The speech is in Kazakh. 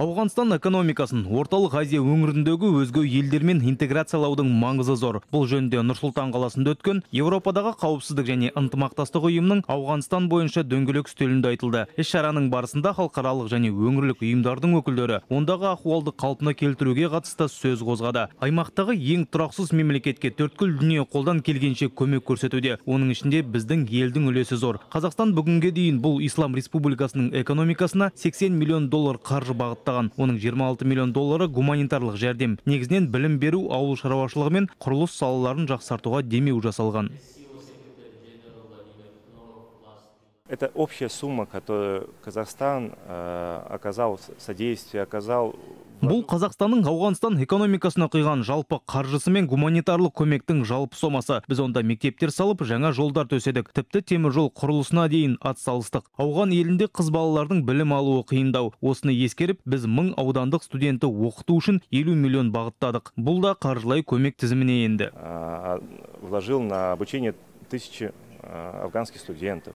Ауғанстан экономикасын орталық Азия өңіріндегі өзге елдермен интеграциялаудың маңызы зор. Бұл жөнінде Нұрсұлтан қаласында өткен Еуропадағы қауіпсіздік және ынтымақтастық ұйымының Ауғанстан бойынша дөңгелек үстелінде айтылды. Іс-шараның барысында халықаралық және өңірлік ұйымдардың өкілдері ондағы ахуалды қалпына келтіруге қатысты сөз қозғады. Аймақтағы ең тұрақсыз мемлекетке төрткүл дүние қолдан келгенше көмек көрсетуде. Оның ішінде біздің елдің үлесі зор. Қазақстан бүгінге дейін бұл Ислам Республикасының экономикасына 80 миллион доллар қаржы бағытта оның 26 миллион доллары гуманитарлық жәрдем негізінен білім беру ауыл шаруашылығы мен құрылыс салаларын жақсартуға демеу жасалған Это общая сумма, которую Казахстан э, оказал содействие, оказал бұл қазақстанның ауғанстан экономикасына құйған жалпы қаржысы мен гуманитарлық көмектің жалпы сомасы біз онда мектептер салып жаңа жолдар төседік тіпті теміржол құрылысына дейін атсалыстық ауған елінде қыз балалардың білім алуы қиындау осыны ескеріп біз мың аудандық студентті оқыту үшін елу миллион бағыттадық бұл да қаржылай көмек тізіміне енді вложил на обучение тысячи афганских студентов